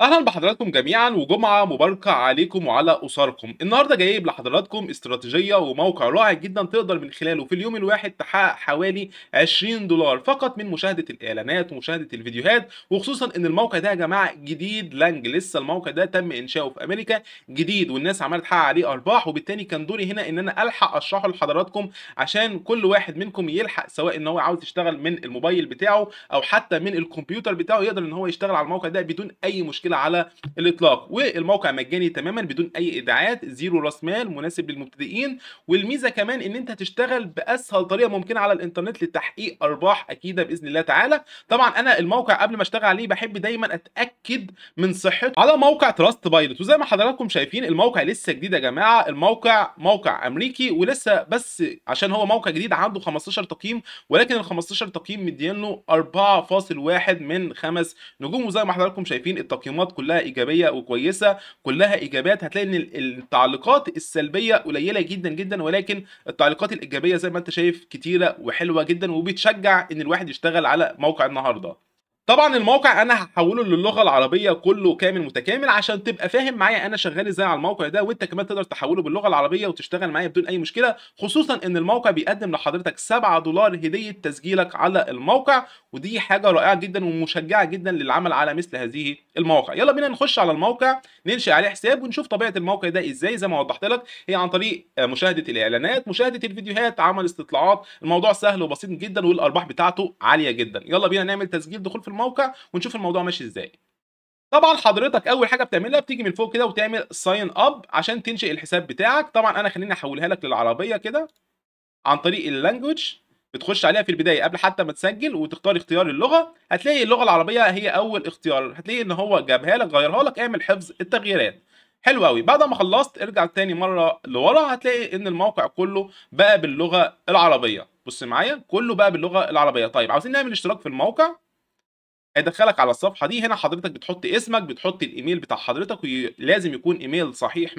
اهلا بحضراتكم جميعا وجمعه مباركه عليكم وعلى اسركم النهارده جايب لحضراتكم استراتيجيه وموقع رائع جدا تقدر من خلاله في اليوم الواحد تحقق حوالي 20 دولار فقط من مشاهده الاعلانات ومشاهده الفيديوهات وخصوصا ان الموقع ده يا جماعه جديد لانج لسه الموقع ده تم انشاؤه في امريكا جديد والناس عماله تحقق عليه ارباح وبالتالي كان دوري هنا ان انا الحق اشرحه لحضراتكم عشان كل واحد منكم يلحق سواء ان هو عاوز يشتغل من الموبايل بتاعه او حتى من الكمبيوتر بتاعه يقدر ان هو يشتغل على الموقع ده بدون اي مشكله التفاصيل على الاطلاق والموقع مجاني تماما بدون اي ادعاءات زيرو راس مال مناسب للمبتدئين والميزه كمان ان انت تشتغل باسهل طريقه ممكنه على الانترنت لتحقيق ارباح اكيده باذن الله تعالى طبعا انا الموقع قبل ما اشتغل عليه بحب دايما اتاكد من صحته على موقع تراست بايلوت وزي ما حضراتكم شايفين الموقع لسه جديد يا جماعه الموقع موقع امريكي ولسه بس عشان هو موقع جديد عنده 15 تقييم ولكن ال 15 تقييم مديان له 4.1 من 5 نجوم وزي ما حضراتكم شايفين التقييمات التقييمات كلها ايجابيه وكويسه كلها ايجابيات هتلاقي ان التعليقات السلبيه قليله جدا جدا ولكن التعليقات الايجابيه زي ما انت شايف كتيره وحلوه جدا وبتشجع ان الواحد يشتغل على موقع النهارده طبعا الموقع انا هحوله للغه العربيه كله كامل متكامل عشان تبقى فاهم معايا انا شغال ازاي على الموقع ده وانت كمان تقدر تحوله باللغه العربيه وتشتغل معايا بدون اي مشكله خصوصا ان الموقع بيقدم لحضرتك 7 دولار هديه تسجيلك على الموقع ودي حاجه رائعه جدا ومشجعه جدا للعمل على مثل هذه المواقع يلا بينا نخش على الموقع ننشئ عليه حساب ونشوف طبيعه الموقع ده ازاي زي ما وضحت لك هي عن طريق مشاهده الاعلانات مشاهده الفيديوهات عمل استطلاعات الموضوع سهل وبسيط جدا والارباح بتاعته عاليه جدا يلا بينا نعمل تسجيل دخول في الموقع الموقع ونشوف الموضوع ماشي ازاي طبعا حضرتك اول حاجه بتعملها بتيجي من فوق كده وتعمل ساين اب عشان تنشئ الحساب بتاعك طبعا انا خليني احولها لك للعربيه كده عن طريق اللانجوج بتخش عليها في البدايه قبل حتى ما تسجل وتختار اختيار اللغه هتلاقي اللغه العربيه هي اول اختيار هتلاقي ان هو جابها لك غيرها لك اعمل حفظ التغييرات حلو قوي بعد ما خلصت ارجع تاني مره لورا هتلاقي ان الموقع كله بقى باللغه العربيه بص معايا كله بقى باللغه العربيه طيب عاوزين نعمل اشتراك في الموقع هيدخلك على الصفحه دي هنا حضرتك بتحط اسمك بتحط الايميل بتاع حضرتك ولازم يكون ايميل صحيح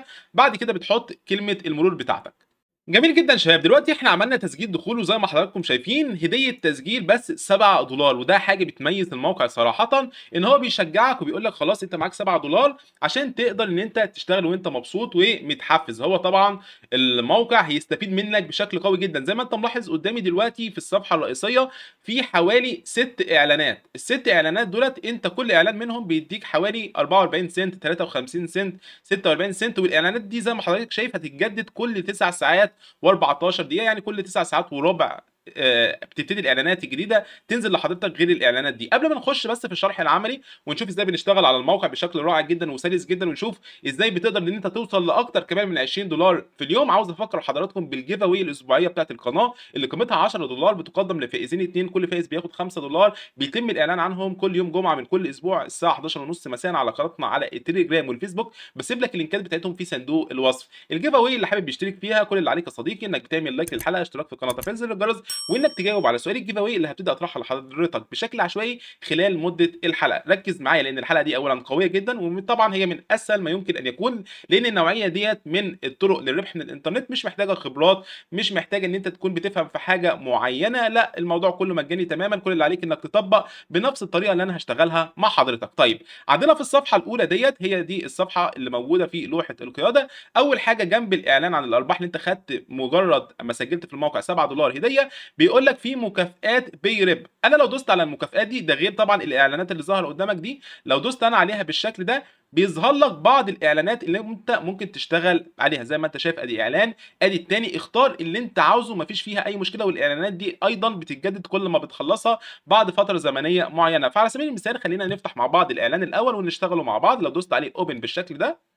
100% بعد كده بتحط كلمه المرور بتاعتك جميل جدا شباب دلوقتي احنا عملنا تسجيل دخول وزي ما حضراتكم شايفين هديه تسجيل بس 7 دولار وده حاجه بتميز الموقع صراحه ان هو بيشجعك وبيقول لك خلاص انت معاك 7 دولار عشان تقدر ان انت تشتغل وانت مبسوط ومتحفز هو طبعا الموقع هيستفيد منك بشكل قوي جدا زي ما انت ملاحظ قدامي دلوقتي في الصفحه الرئيسيه في حوالي ست اعلانات الست اعلانات دولت انت كل اعلان منهم بيديك حوالي 44 سنت 53 سنت 46 سنت والاعلانات دي زي ما حضرتك شايف هتتجدد كل 9 ساعات و14 دقيقه يعني كل 9 ساعات وربع آه، بتبتدي الاعلانات الجديده تنزل لحضرتك غير الاعلانات دي قبل ما نخش بس في الشرح العملي ونشوف ازاي بنشتغل على الموقع بشكل رائع جدا وسلس جدا ونشوف ازاي بتقدر ان انت توصل لاكتر كمان من 20 دولار في اليوم عاوز افكر حضراتكم بالجيف اوي الاسبوعيه بتاعه القناه اللي قيمتها 10 دولار بتقدم لفائزين اثنين كل فائز بياخد 5 دولار بيتم الاعلان عنهم كل يوم جمعه من كل اسبوع الساعه 11:30 مساء على قناتنا على التليجرام والفيسبوك بسيب لك اللينكات بتاعتهم في صندوق الوصف الجيف اوي اللي حابب يشترك فيها كل اللي عليك يا صديقي انك تعمل لايك للحلقه اشتراك في القناه تفعيل زر الجرس وانك تجاوب على سؤال الجيف اللي هبتدي اطرحه لحضرتك بشكل عشوائي خلال مده الحلقه ركز معايا لان الحلقه دي اولا قويه جدا وطبعا هي من اسهل ما يمكن ان يكون لان النوعيه ديت من الطرق للربح من الانترنت مش محتاجه خبرات مش محتاجه ان انت تكون بتفهم في حاجه معينه لا الموضوع كله مجاني تماما كل اللي عليك انك تطبق بنفس الطريقه اللي انا هشتغلها مع حضرتك طيب عندنا في الصفحه الاولى ديت هي دي الصفحه اللي موجوده في لوحه القياده اول حاجه جنب الاعلان عن الارباح اللي انت خدت مجرد ما سجلت في الموقع 7 دولار هديه بيقول لك في مكافئات باي ريب انا لو دوست على المكافئات دي ده غير طبعا الاعلانات اللي ظاهره قدامك دي لو دوست انا عليها بالشكل ده بيظهر لك بعض الاعلانات اللي انت ممكن تشتغل عليها زي ما انت شايف ادي اعلان ادي التاني اختار اللي انت عاوزه مفيش فيها اي مشكله والاعلانات دي ايضا بتتجدد كل ما بتخلصها بعد فتره زمنيه معينه فعلى سبيل المثال خلينا نفتح مع بعض الاعلان الاول ونشتغله مع بعض لو دوست عليه اوبن بالشكل ده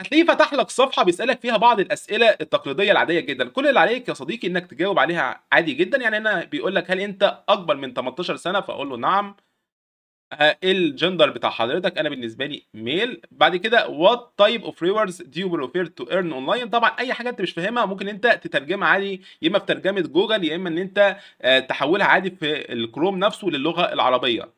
هتلاقيه فتح لك صفحه بيسالك فيها بعض الاسئله التقليديه العاديه جدا كل اللي عليك يا صديقي انك تجاوب عليها عادي جدا يعني هنا بيقول لك هل انت اكبر من 18 سنه فاقول له نعم ايه الجندر بتاع حضرتك انا بالنسبه لي ميل بعد كده وات تايب اوف ريوردز دو يو تو ايرن اونلاين طبعا اي حاجه انت مش فاهمها ممكن انت تترجمها عادي يا اما في ترجمه جوجل يا اما ان انت آه، تحولها عادي في الكروم نفسه للغه العربيه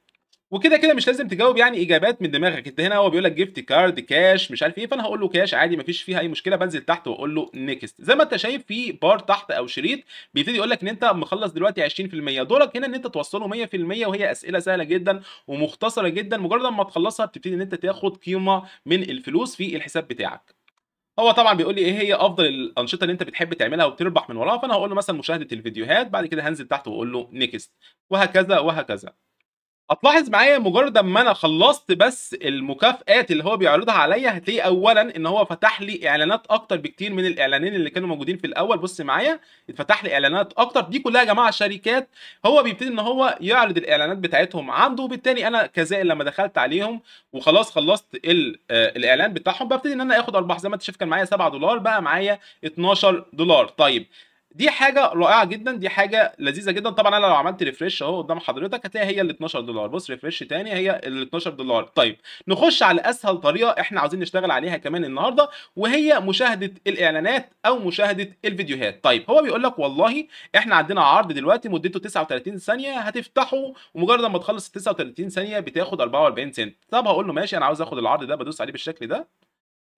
وكده كده مش لازم تجاوب يعني اجابات من دماغك انت هنا هو بيقول لك جيفت كارد كاش مش عارف ايه فانا هقول له كاش عادي مفيش فيها اي مشكله بنزل تحت واقول له نيكست زي ما انت شايف في بار تحت او شريط بيبتدي يقول لك ان انت مخلص دلوقتي 20% دورك هنا ان انت توصله 100% وهي اسئله سهله جدا ومختصره جدا مجرد ما تخلصها بتبتدي ان انت تاخد قيمه من الفلوس في الحساب بتاعك هو طبعا بيقول لي ايه هي افضل الانشطه اللي انت بتحب تعملها وبتربح من وراها فانا هقول له مثلا مشاهده الفيديوهات بعد كده هنزل تحت واقول له نيكست وهكذا وهكذا هتلاحظ معايا مجرد ما انا خلصت بس المكافئات اللي هو بيعرضها عليا هتلاقي اولا ان هو فتح لي اعلانات اكتر بكتير من الاعلانين اللي كانوا موجودين في الاول بص معايا اتفتح لي اعلانات اكتر دي كلها يا جماعه شركات هو بيبتدي ان هو يعرض الاعلانات بتاعتهم عنده وبالتالي انا كزائر لما دخلت عليهم وخلاص خلصت آه، الاعلان بتاعهم ببتدي ان انا اخد ارباح زي ما انت شايف كان معايا 7 دولار بقى معايا 12 دولار طيب دي حاجه رائعه جدا دي حاجه لذيذه جدا طبعا انا لو عملت ريفرش اهو قدام حضرتك هتلاقي هي ال 12 دولار بص ريفرش تاني هي ال 12 دولار طيب نخش على اسهل طريقه احنا عاوزين نشتغل عليها كمان النهارده وهي مشاهده الاعلانات او مشاهده الفيديوهات طيب هو بيقول لك والله احنا عندنا عرض دلوقتي مدته 39 ثانيه هتفتحه ومجرد ما تخلص ال 39 ثانيه بتاخد 44 سنت طب هقول له ماشي انا عاوز اخد العرض ده بدوس عليه بالشكل ده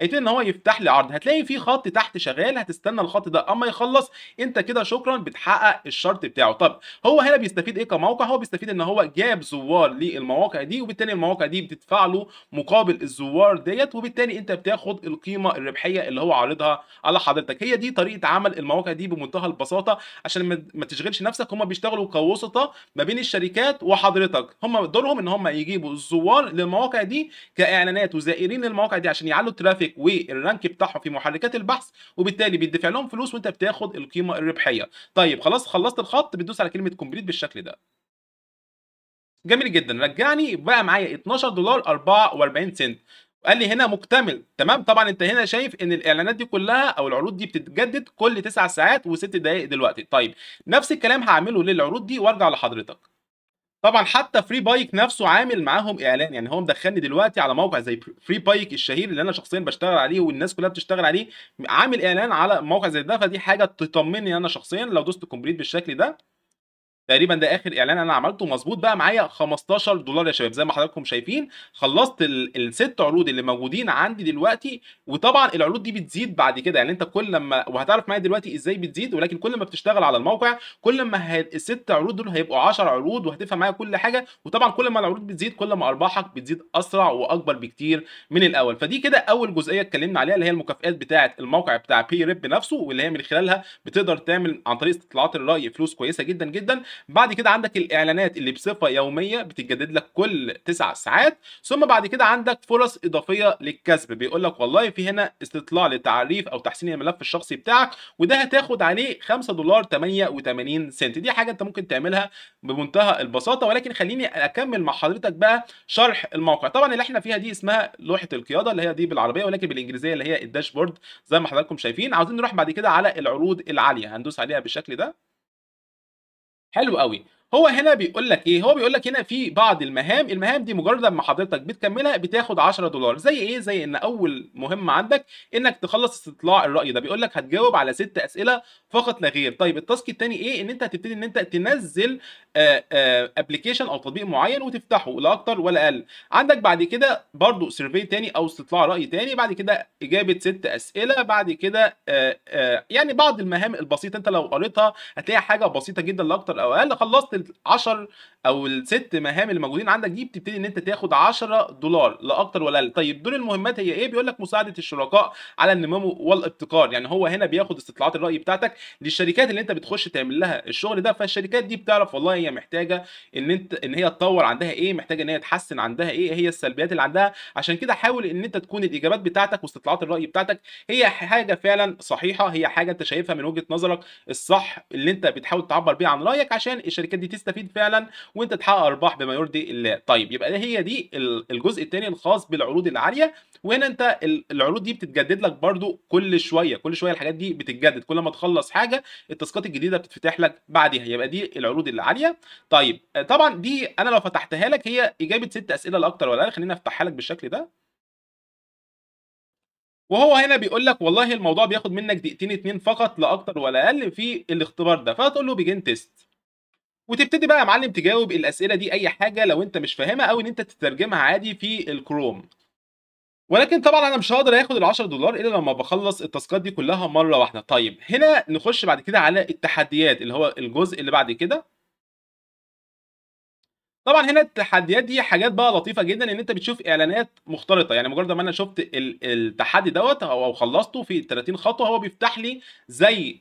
هيبتدي ان هو يفتح لي عرض هتلاقي في خط تحت شغال هتستنى الخط ده اما يخلص انت كده شكرا بتحقق الشرط بتاعه طب هو هنا بيستفيد ايه كموقع هو بيستفيد ان هو جاب زوار للمواقع دي وبالتالي المواقع دي بتدفع له مقابل الزوار ديت وبالتالي انت بتاخد القيمه الربحيه اللي هو عارضها على حضرتك هي دي طريقه عمل المواقع دي بمنتهى البساطه عشان ما تشغلش نفسك هم بيشتغلوا كوسطه ما بين الشركات وحضرتك هم دورهم ان هم يجيبوا الزوار للمواقع دي كاعلانات وزائرين للمواقع دي عشان يعلوا الترافيك والرانك بتاعهم في محركات البحث وبالتالي بيدفع لهم فلوس وانت بتاخد القيمه الربحيه طيب خلاص خلصت الخط بتدوس على كلمه كومبليت بالشكل ده جميل جدا رجعني بقى معايا 12 دولار 44 سنت قال لي هنا مكتمل تمام طبعا انت هنا شايف ان الاعلانات دي كلها او العروض دي بتتجدد كل 9 ساعات و6 دقائق دلوقتي طيب نفس الكلام هعمله للعروض دي وارجع لحضرتك طبعا حتى فري بايك نفسه عامل معاهم اعلان يعني هو مدخلني دلوقتي على موقع زي فري بايك الشهير اللي انا شخصيا بشتغل عليه والناس كلها بتشتغل عليه عامل اعلان على موقع زي ده فدي حاجه تطمني انا شخصيا لو دوست كومبليت بالشكل ده تقريبا ده اخر اعلان انا عملته مظبوط بقى معايا 15 دولار يا شباب زي ما حضراتكم شايفين خلصت الست عروض اللي موجودين عندي دلوقتي وطبعا العروض دي بتزيد بعد كده يعني انت كل لما وهتعرف معايا دلوقتي ازاي بتزيد ولكن كل ما بتشتغل على الموقع كل ما الست عروض دول هيبقوا 10 عروض وهتفهم معايا كل حاجه وطبعا كل ما العروض بتزيد كل ما ارباحك بتزيد اسرع واكبر بكتير من الاول فدي كده اول جزئيه اتكلمنا عليها اللي هي المكافئات بتاعه الموقع بتاع بي ريب نفسه واللي هي من خلالها بتقدر تعمل عن طريق استطلاعات الراي فلوس كويسه جدا جدا بعد كده عندك الاعلانات اللي بصفه يوميه بتتجدد لك كل 9 ساعات ثم بعد كده عندك فرص اضافيه للكسب بيقول لك والله في هنا استطلاع لتعريف او تحسين الملف الشخصي بتاعك وده هتاخد عليه 5 دولار 88 سنت دي حاجه انت ممكن تعملها بمنتهى البساطه ولكن خليني اكمل مع حضرتك بقى شرح الموقع طبعا اللي احنا فيها دي اسمها لوحه القياده اللي هي دي بالعربيه ولكن بالانجليزيه اللي هي الداشبورد زي ما حضراتكم شايفين عاوزين نروح بعد كده على العروض العاليه هندوس عليها بالشكل ده حلو قوي هو هنا بيقول لك ايه هو بيقول لك هنا في بعض المهام المهام دي مجرد ما حضرتك بتكملها بتاخد 10 دولار زي ايه زي ان اول مهمه عندك انك تخلص استطلاع الراي ده بيقول لك هتجاوب على ست اسئله فقط لا غير طيب التاسك الثاني ايه ان انت هتبتدي ان انت تنزل ابلكيشن آه، آه، او تطبيق معين وتفتحه لا اكتر ولا اقل عندك بعد كده برضو سيرفي تاني او استطلاع راي تاني بعد كده اجابه ست اسئله بعد كده آه، يعني بعض المهام البسيطه انت لو قريتها هتلاقي حاجه بسيطه جدا لا اكتر او اقل خلصت ال10 او الست مهام اللي موجودين عندك دي بتبتدي ان انت تاخد 10 دولار لا اكتر ولا اقل طيب دور المهمات هي ايه بيقول لك مساعده الشركاء على النمو والابتكار يعني هو هنا بياخد استطلاعات الراي بتاعتك للشركات اللي انت بتخش تعمل لها الشغل ده فالشركات دي بتعرف والله هي محتاجه ان انت ان هي تطور عندها ايه محتاجه ان هي تحسن عندها ايه هي السلبيات اللي عندها عشان كده حاول ان انت تكون الاجابات بتاعتك واستطلاعات الراي بتاعتك هي حاجه فعلا صحيحه هي حاجه انت شايفها من وجهه نظرك الصح اللي انت بتحاول تعبر بيها عن رايك عشان الشركات دي بتستفيد فعلا وانت تحقق ارباح بما يرضي الله طيب يبقى هي دي الجزء الثاني الخاص بالعروض العاليه وهنا انت العروض دي بتتجدد لك برده كل شويه كل شويه الحاجات دي بتتجدد كل ما تخلص حاجه التاسكات الجديده بتتفتح لك بعدها يبقى دي العروض العاليه طيب آه، طبعا دي انا لو فتحتها لك هي اجابه ست اسئله لا ولا اقل خليني افتحها لك بالشكل ده وهو هنا بيقول لك والله الموضوع بياخد منك دقيقتين اتنين فقط لا اكتر ولا اقل في الاختبار ده فهتقول له بيجين تيست وتبتدي بقى يا معلم تجاوب الاسئله دي اي حاجه لو انت مش فاهمها او ان انت تترجمها عادي في الكروم ولكن طبعا انا مش هقدر اخد ال 10 دولار الا لما بخلص التاسكات دي كلها مره واحده طيب هنا نخش بعد كده على التحديات اللي هو الجزء اللي بعد كده طبعا هنا التحديات دي حاجات بقى لطيفه جدا ان انت بتشوف اعلانات مختلطه يعني مجرد ما انا شفت التحدي دوت او خلصته في 30 خطوه هو بيفتح لي زي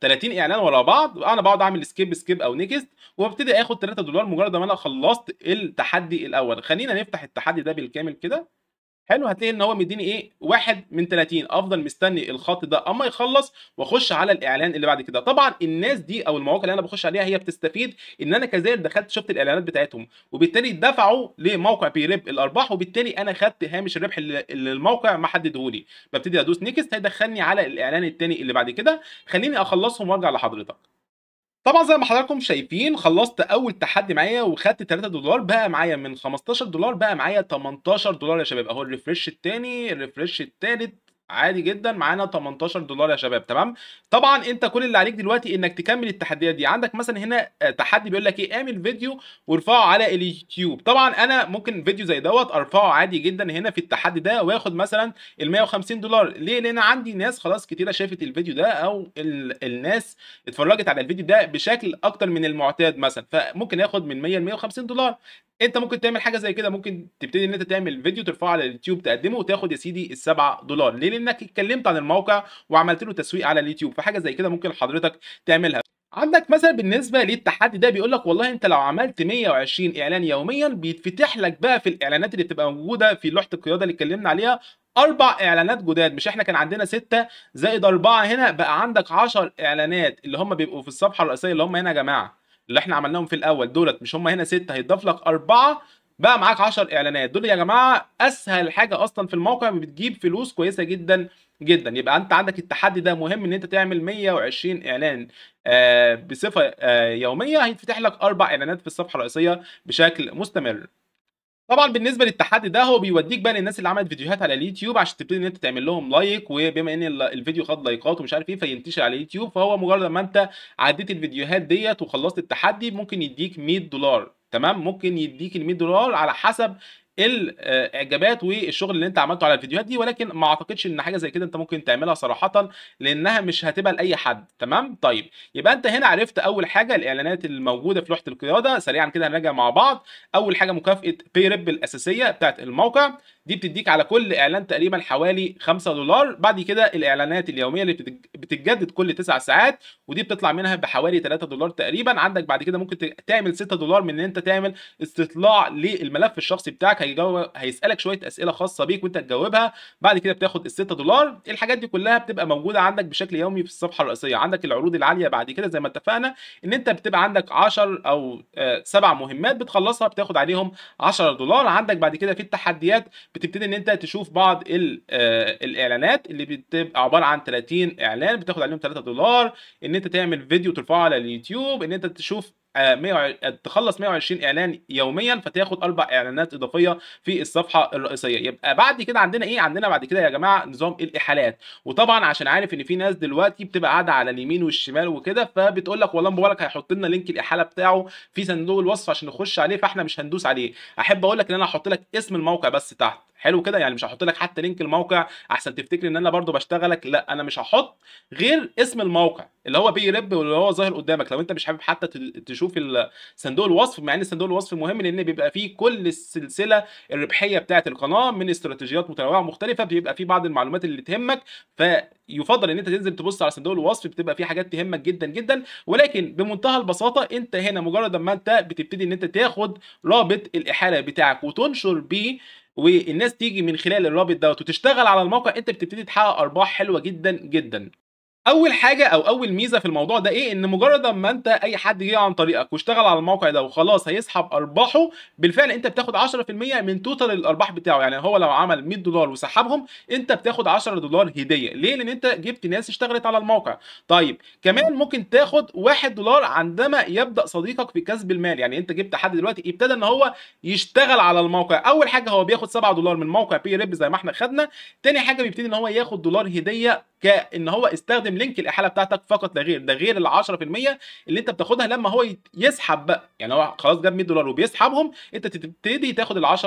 30 آه، اعلان ورا بعض انا بقعد اعمل سكيب سكيب او نيكست وابتدي اخد 3 دولار مجرد ما انا خلصت التحدي الاول خلينا نفتح التحدي ده بالكامل كده حلو هتلاقي ان هو مديني ايه واحد من 30 افضل مستني الخط ده اما يخلص واخش على الاعلان اللي بعد كده طبعا الناس دي او المواقع اللي انا بخش عليها هي بتستفيد ان انا كذلك دخلت شفت الاعلانات بتاعتهم وبالتالي دفعوا لموقع بيرب الارباح وبالتالي انا خدت هامش الربح اللي الموقع ما حددهولي ببتدي ادوس نيكست هيدخلني على الاعلان الثاني اللي بعد كده خليني اخلصهم وارجع لحضرتك طبعا زي ما حضراتكم شايفين خلصت اول تحدي معايا وخدت 3 دولار بقى معايا من 15 دولار بقى معايا 18 دولار يا شباب اهو الريفرش التاني الريفرش التالت عادي جدا معانا 18 دولار يا شباب تمام طبعا انت كل اللي عليك دلوقتي انك تكمل التحديات دي عندك مثلا هنا آه، تحدي بيقول لك ايه اعمل فيديو وارفعه على اليوتيوب طبعا انا ممكن فيديو زي دوت ارفعه عادي جدا هنا في التحدي ده واخد مثلا ال 150 دولار ليه لان عندي ناس خلاص كتيره شافت الفيديو ده او ال... الناس اتفرجت على الفيديو ده بشكل اكتر من المعتاد مثلا فممكن اخد من 100 ل 150 دولار انت ممكن تعمل حاجه زي كده ممكن تبتدي ان انت تعمل فيديو ترفعه على اليوتيوب تقدمه وتاخد يا سيدي ال7 دولار ليه لانك اتكلمت عن الموقع وعملت له تسويق على اليوتيوب فحاجه زي كده ممكن حضرتك تعملها عندك مثلا بالنسبه للتحدي ده بيقول لك والله انت لو عملت 120 اعلان يوميا بيتفتح لك بقى في الاعلانات اللي بتبقى موجوده في لوحه القياده اللي اتكلمنا عليها اربع اعلانات جداد مش احنا كان عندنا ستة زائد اربعة هنا بقى عندك 10 اعلانات اللي هم بيبقوا في الصفحه الرئيسيه اللي هم هنا يا جماعه اللي احنا عملناهم في الاول دولت مش هم هنا سته هيضاف لك اربعه بقى معاك 10 اعلانات دول يا جماعه اسهل حاجه اصلا في الموقع بتجيب فلوس كويسه جدا جدا يبقى انت عندك التحدي ده مهم ان انت تعمل 120 اعلان آه، بصفه آه، يوميه هيتفتح لك اربع اعلانات في الصفحه الرئيسيه بشكل مستمر طبعا بالنسبه للتحدي ده هو بيوديك بقى للناس اللي عملت فيديوهات على اليوتيوب عشان تبتدي ان انت تعمل لهم لايك وبما ان الفيديو خد لايكات ومش عارف ايه فينتشر على اليوتيوب فهو مجرد ما انت عديت الفيديوهات ديت وخلصت التحدي ممكن يديك 100 دولار تمام ممكن يديك ال 100 دولار على حسب الاعجابات والشغل اللي انت عملته على الفيديوهات دي ولكن ما اعتقدش ان حاجه زي كده انت ممكن تعملها صراحه لانها مش هتبقى لاي حد تمام طيب يبقى انت هنا عرفت اول حاجه الاعلانات الموجوده في لوحه القياده سريعا كده هنراجع مع بعض اول حاجه مكافاه بي ريب الاساسيه بتاعت الموقع دي بتديك على كل اعلان تقريبا حوالي 5 دولار بعد كده الاعلانات اليوميه اللي بتتجدد كل 9 ساعات ودي بتطلع منها بحوالي 3 دولار تقريبا عندك بعد كده ممكن تعمل 6 دولار من ان انت تعمل استطلاع للملف الشخصي بتاعك هيجاوب هيسالك شويه اسئله خاصه بيك وانت تجاوبها بعد كده بتاخد ال 6 دولار الحاجات دي كلها بتبقى موجوده عندك بشكل يومي في الصفحه الرئيسيه عندك العروض العاليه بعد كده زي ما اتفقنا ان انت بتبقى عندك 10 او آه، سبع مهمات بتخلصها بتاخد عليهم 10 دولار عندك بعد كده في التحديات بتبتدي ان انت تشوف بعض آه، الاعلانات اللي بتبقى عباره عن 30 اعلان بتاخد عليهم 3 دولار ان انت تعمل فيديو ترفعه على اليوتيوب ان انت تشوف آه، آه، تخلص 120 اعلان يوميا فتاخد اربع اعلانات اضافيه في الصفحه الرئيسيه يبقى بعد كده عندنا ايه عندنا بعد كده يا جماعه نظام الاحالات وطبعا عشان عارف ان في ناس دلوقتي بتبقى قاعده على اليمين والشمال وكده فبتقول لك والله مبارك هيحط لنا لينك الاحاله بتاعه في صندوق الوصف عشان نخش عليه فاحنا مش هندوس عليه احب اقول لك ان انا هحط لك اسم الموقع بس تحت حلو كده يعني مش هحط لك حتى لينك الموقع احسن تفتكر ان انا برضو بشتغلك لا انا مش هحط غير اسم الموقع اللي هو بي ريب واللي هو ظاهر قدامك لو انت مش حابب حتى تشوف صندوق الوصف مع ان صندوق الوصف مهم لان بيبقى فيه كل السلسله الربحيه بتاعه القناه من استراتيجيات متنوعه مختلفه بيبقى فيه بعض المعلومات اللي تهمك فيفضل ان انت تنزل تبص على صندوق الوصف بتبقى فيه حاجات تهمك جدا جدا ولكن بمنتهى البساطه انت هنا مجرد ما انت بتبتدي ان انت تاخد رابط الاحاله بتاعك وتنشر بيه والناس تيجي من خلال الرابط دوت وتشتغل على الموقع انت بتبتدي تحقق ارباح حلوه جدا جدا اول حاجه او اول ميزه في الموضوع ده ايه ان مجرد ما انت اي حد جه عن طريقك واشتغل على الموقع ده وخلاص هيسحب ارباحه بالفعل انت بتاخد 10% من توتال الارباح بتاعه يعني هو لو عمل 100 دولار وسحبهم انت بتاخد 10 دولار هديه ليه لان انت جبت ناس اشتغلت على الموقع طيب كمان ممكن تاخد 1 دولار عندما يبدا صديقك في كسب المال يعني انت جبت حد دلوقتي ابتدى ان هو يشتغل على الموقع اول حاجه هو بياخد 7 دولار من موقع بي ريب زي ما احنا خدنا تاني حاجه بيبتدي ان هو ياخد دولار هديه كان هو استخدم لينك الاحاله بتاعتك فقط لا غير ده غير ال 10% اللي انت بتاخدها لما هو يسحب بقى يعني هو خلاص جاب 100 دولار وبيسحبهم انت تبتدي تاخد ال 10%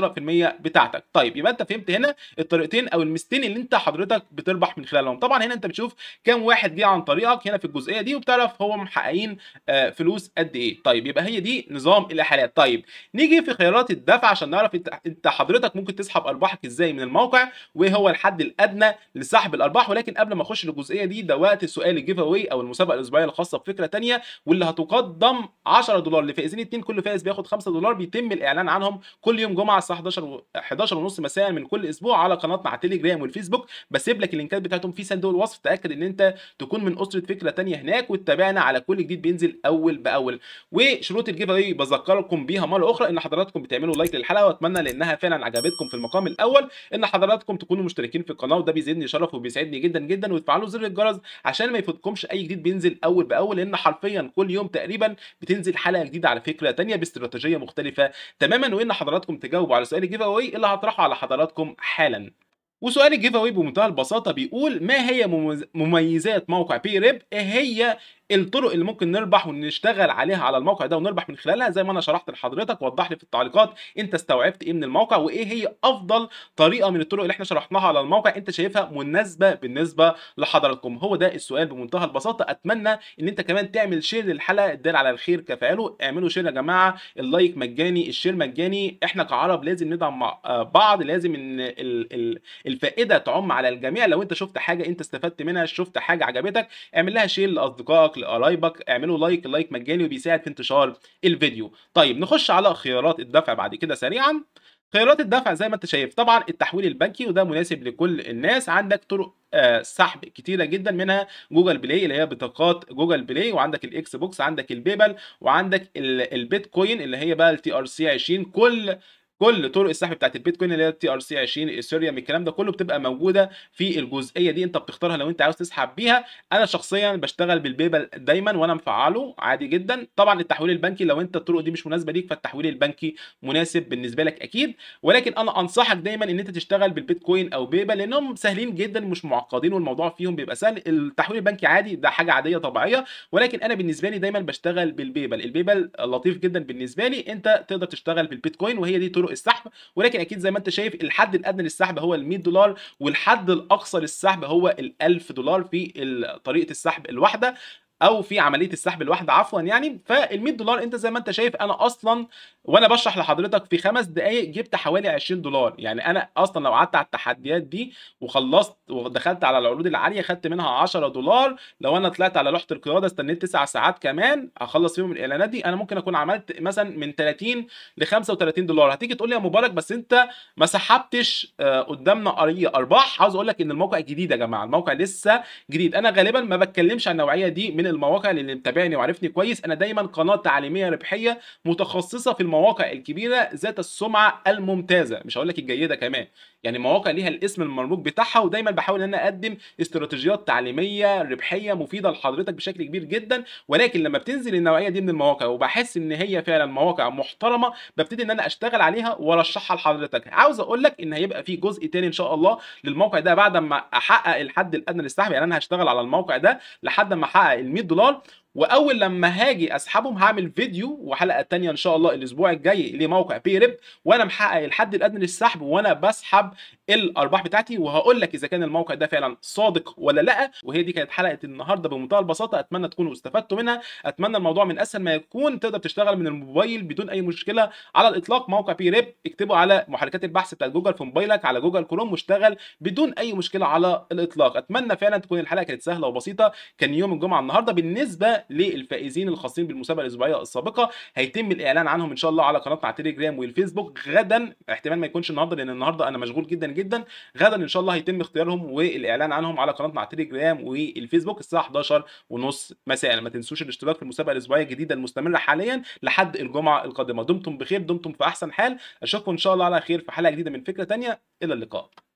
بتاعتك طيب يبقى انت فهمت هنا الطريقتين او المستين اللي انت حضرتك بتربح من خلالهم طبعا هنا انت بتشوف كام واحد جه عن طريقك هنا في الجزئيه دي وبتعرف هو محققين آه، فلوس قد ايه طيب يبقى هي دي نظام الاحالات طيب نيجي في خيارات الدفع عشان نعرف انت حضرتك ممكن تسحب ارباحك ازاي من الموقع وايه هو الحد الادنى لسحب الارباح ولكن قبل ما اخش للجزئيه دي ده وقت السؤال الجيف اواي او المسابقه الاسبوعيه الخاصه بفكره ثانيه واللي هتقدم 10 دولار لفائزين اثنين كل فائز بياخد 5 دولار بيتم الاعلان عنهم كل يوم جمعه الساعه 11 و... 11 ونص مساء من كل اسبوع على قناتنا على التليجرام والفيسبوك بسيب لك اللينكات بتاعتهم في صندوق الوصف تاكد ان انت تكون من اسره فكره ثانيه هناك وتتابعنا على كل جديد بينزل اول باول وشروط الجيف اواي بذكركم بيها مره اخرى ان حضراتكم بتعملوا لايك للحلقه واتمنى لانها فعلا عجبتكم في المقام الاول ان حضراتكم تكونوا مشتركين في القناه وده بيزيدني شرف وبيسعدني جدا جدا وتفعلوا زر الجرس عشان ما يفوتكمش اي جديد بينزل اول باول لان حرفيا كل يوم تقريبا بتنزل حلقه جديده على فكره ثانيه باستراتيجيه مختلفه تماما وان حضراتكم تجاوبوا على سؤال الجيف اواي اللي هطرحه على حضراتكم حالا وسؤال الجيف اواي بمنتهى البساطه بيقول ما هي مميزات موقع بي ريب؟ ايه هي الطرق اللي ممكن نربح ونشتغل عليها على الموقع ده ونربح من خلالها زي ما انا شرحت لحضرتك وضح لي في التعليقات انت استوعبت ايه من الموقع وايه هي افضل طريقه من الطرق اللي احنا شرحناها على الموقع انت شايفها مناسبه بالنسبه لحضراتكم هو ده السؤال بمنتهى البساطه اتمنى ان انت كمان تعمل شير للحلقه الدال على الخير كفعله اعملوا شير يا جماعه اللايك مجاني الشير مجاني احنا كعرب لازم ندعم مع آه، بعض لازم ان الفائده تعم على الجميع لو انت شفت حاجه انت استفدت منها شفت حاجه عجبتك اعمل لها شير لاصدقائك اصحابك لقرايبك آه، اعملوا لايك اللايك مجاني وبيساعد في انتشار الفيديو طيب نخش على خيارات الدفع بعد كده سريعا خيارات الدفع زي ما انت شايف طبعا التحويل البنكي وده مناسب لكل الناس عندك طرق آه، سحب كتيره جدا منها جوجل بلاي اللي هي بطاقات جوجل بلاي وعندك الاكس بوكس عندك البيبل وعندك البيتكوين اللي هي بقى التي ار سي 20 كل كل طرق السحب بتاعت البيتكوين اللي هي تي ار سي 20 الايثيريوم الكلام ده كله بتبقى موجوده في الجزئيه دي انت بتختارها لو انت عاوز تسحب بيها انا شخصيا بشتغل بالبيبل دايما وانا مفعله عادي جدا طبعا التحويل البنكي لو انت الطرق دي مش مناسبه ليك فالتحويل البنكي مناسب بالنسبه لك اكيد ولكن انا انصحك دايما ان انت تشتغل بالبيتكوين او بيبل لانهم سهلين جدا مش معقدين والموضوع فيهم بيبقى سهل التحويل البنكي عادي ده حاجه عاديه طبيعيه ولكن انا بالنسبه لي دايما بشتغل بالبيبل البيبل لطيف جدا بالنسبه لي انت تقدر تشتغل بالبيتكوين وهي دي طرق السحب ولكن اكيد زي ما انت شايف الحد الادنى للسحب هو ال 100 دولار والحد الاقصى للسحب هو ال 1000 دولار في طريقه السحب الواحده او في عمليه السحب الواحده عفوا يعني فال 100 دولار انت زي ما انت شايف انا اصلا وانا بشرح لحضرتك في خمس دقائق جبت حوالي 20 دولار يعني انا اصلا لو قعدت على التحديات دي وخلصت ودخلت على العروض العاليه خدت منها 10 دولار لو انا طلعت على لوحه القياده استنيت 9 ساعات كمان اخلص فيهم الاعلانات دي انا ممكن اكون عملت مثلا من 30 ل 35 دولار هتيجي تقول لي يا مبارك بس انت ما سحبتش آه، قدامنا ارباح عاوز اقول لك ان الموقع جديد يا جماعه الموقع لسه جديد انا غالبا ما بتكلمش عن النوعيه دي من المواقع اللي متابعني وعارفني كويس انا دايما قناه تعليميه ربحيه متخصصه في المواقع الكبيره ذات السمعه الممتازه مش هقول لك الجيده كمان يعني مواقع ليها الاسم المرموق بتاعها ودايما بحاول ان انا اقدم استراتيجيات تعليميه ربحيه مفيده لحضرتك بشكل كبير جدا ولكن لما بتنزل النوعيه دي من المواقع وبحس ان هي فعلا مواقع محترمه ببتدي ان انا اشتغل عليها وارشحها لحضرتك عاوز اقول لك ان هيبقى في جزء تاني ان شاء الله للموقع ده بعد ما احقق الحد الادنى للسحب يعني انا هشتغل على الموقع ده لحد ما احقق ال 100 دولار واول لما هاجي اسحبهم هعمل فيديو وحلقه تانية ان شاء الله الاسبوع الجاي لموقع بيرب وانا محقق الحد الادنى للسحب وانا بسحب الارباح بتاعتي وهقول لك اذا كان الموقع ده فعلا صادق ولا لا وهي دي كانت حلقه النهارده بمنتهى البساطه اتمنى تكونوا استفدتوا منها اتمنى الموضوع من اسهل ما يكون تقدر تشتغل من الموبايل بدون اي مشكله على الاطلاق موقع بي ريب اكتبه على محركات البحث بتاعت جوجل في موبايلك على جوجل كروم واشتغل بدون اي مشكله على الاطلاق اتمنى فعلا تكون الحلقه كانت سهله وبسيطه كان يوم الجمعه النهارده بالنسبه للفائزين الخاصين بالمسابقه الاسبوعيه السابقه هيتم الاعلان عنهم ان شاء الله على قناتنا على التليجرام والفيسبوك غدا احتمال ما يكونش النهارده لان النهارده انا مشغول جدا جدا غدا ان شاء الله هيتم اختيارهم والاعلان عنهم على قناتنا على التليجرام والفيسبوك الساعه 11 ونص مساء ما تنسوش الاشتراك في المسابقه الاسبوعيه الجديده المستمره حاليا لحد الجمعه القادمه دمتم بخير دمتم في احسن حال اشوفكم ان شاء الله على خير في حلقه جديده من فكره ثانيه الى اللقاء